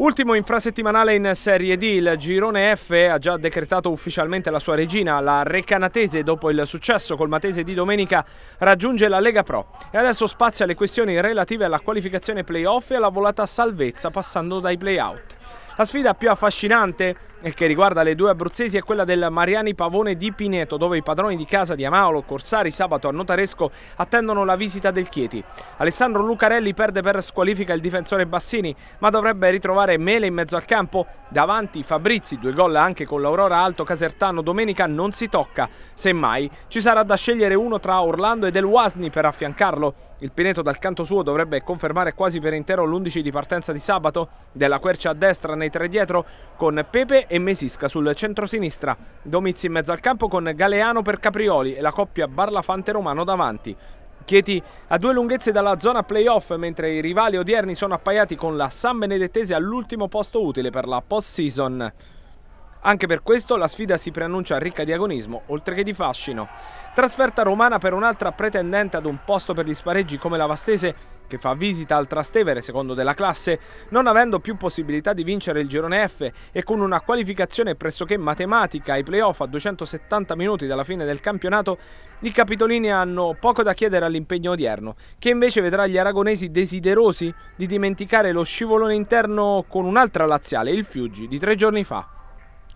Ultimo infrasettimanale in Serie D, il Girone F ha già decretato ufficialmente la sua regina, la Recanatese, dopo il successo col Matese di domenica raggiunge la Lega Pro e adesso spazia le questioni relative alla qualificazione playoff e alla volata salvezza passando dai playout. La sfida più affascinante e eh, che riguarda le due abruzzesi è quella del Mariani Pavone di Pineto, dove i padroni di casa di Amaolo, Corsari, Sabato a Notaresco attendono la visita del Chieti. Alessandro Lucarelli perde per squalifica il difensore Bassini, ma dovrebbe ritrovare Mele in mezzo al campo. Davanti Fabrizi, due gol anche con l'Aurora Alto Casertano domenica non si tocca. Semmai ci sarà da scegliere uno tra Orlando e Del Wasni per affiancarlo. Il Pineto dal canto suo dovrebbe confermare quasi per intero l'11 di partenza di sabato. Della Quercia a destra nei ai tre dietro con Pepe e Mesisca sul centro-sinistra, Domizzi in mezzo al campo con Galeano per Caprioli e la coppia Barlafante-Romano davanti. Chieti a due lunghezze dalla zona playoff, mentre i rivali odierni sono appaiati con la San Benedettese all'ultimo posto utile per la post-season. Anche per questo la sfida si preannuncia ricca di agonismo, oltre che di fascino. Trasferta romana per un'altra pretendente ad un posto per gli spareggi come la Vastese, che fa visita al Trastevere secondo della classe, non avendo più possibilità di vincere il girone F e con una qualificazione pressoché matematica ai playoff a 270 minuti dalla fine del campionato, i capitolini hanno poco da chiedere all'impegno odierno, che invece vedrà gli aragonesi desiderosi di dimenticare lo scivolone interno con un'altra laziale, il Fiuggi, di tre giorni fa.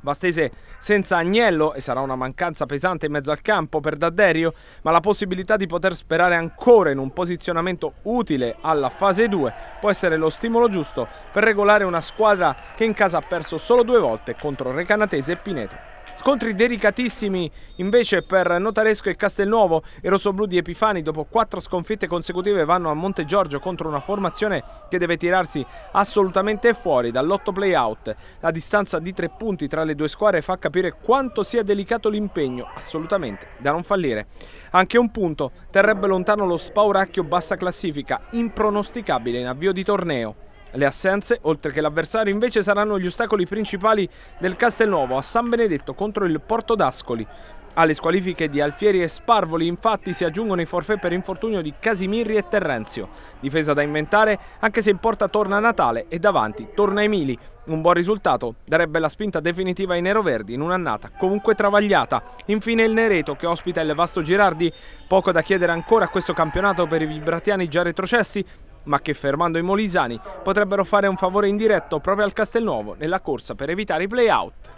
Vastese senza Agnello e sarà una mancanza pesante in mezzo al campo per D'Adderio, ma la possibilità di poter sperare ancora in un posizionamento utile alla fase 2 può essere lo stimolo giusto per regolare una squadra che in casa ha perso solo due volte contro Recanatese e Pineto. Scontri delicatissimi invece per Notaresco e Castelnuovo. I rossoblù di Epifani dopo quattro sconfitte consecutive vanno a Monte Giorgio contro una formazione che deve tirarsi assolutamente fuori dall'otto playout. La distanza di tre punti tra le due squadre fa capire quanto sia delicato l'impegno, assolutamente da non fallire. Anche un punto terrebbe lontano lo spauracchio bassa classifica, impronosticabile in avvio di torneo. Le assenze, oltre che l'avversario, invece saranno gli ostacoli principali del Castelnuovo a San Benedetto contro il Porto d'Ascoli. Alle squalifiche di Alfieri e Sparvoli infatti si aggiungono i forfè per infortunio di Casimirri e Terrenzio. Difesa da inventare anche se in porta torna Natale e davanti torna Emili. Un buon risultato darebbe la spinta definitiva ai neroverdi in un'annata comunque travagliata. Infine il Nereto che ospita il Vasto Girardi. Poco da chiedere ancora a questo campionato per i vibratiani già retrocessi ma che fermando i Molisani potrebbero fare un favore indiretto proprio al Castelnuovo nella corsa per evitare i play-out.